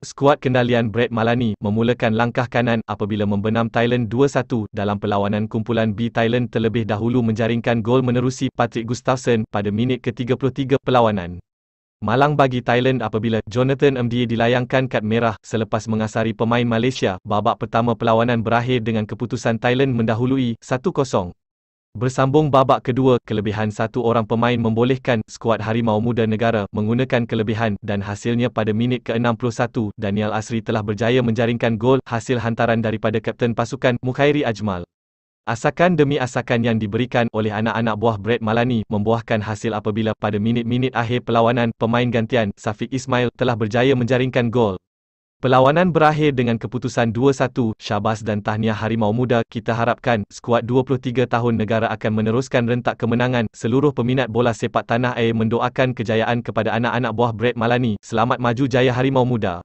Skuad kendalian Brett Malani memulakan langkah kanan apabila membenam Thailand 2-1 dalam perlawanan kumpulan B Thailand terlebih dahulu menjaringkan gol menerusi Patrick Gustafsson pada minit ke-33 perlawanan. Malang bagi Thailand apabila Jonathan MD dilayangkan kad merah selepas mengasari pemain Malaysia. Babak pertama perlawanan berakhir dengan keputusan Thailand mendahului 1-0. Bersambung babak kedua, kelebihan satu orang pemain membolehkan skuad Harimau Muda Negara menggunakan kelebihan dan hasilnya pada minit ke-61, Daniel Asri telah berjaya menjaringkan gol hasil hantaran daripada Kapten Pasukan Mukhairi Ajmal. Asakan demi asakan yang diberikan oleh anak-anak buah Brad Malani membuahkan hasil apabila pada minit-minit akhir perlawanan, pemain gantian Safiq Ismail telah berjaya menjaringkan gol. Perlawanan berakhir dengan keputusan 2-1, Syabas dan Tahniah Harimau Muda, kita harapkan, skuad 23 tahun negara akan meneruskan rentak kemenangan, seluruh peminat bola sepak tanah air mendoakan kejayaan kepada anak-anak buah Brett Malani, selamat maju jaya Harimau Muda.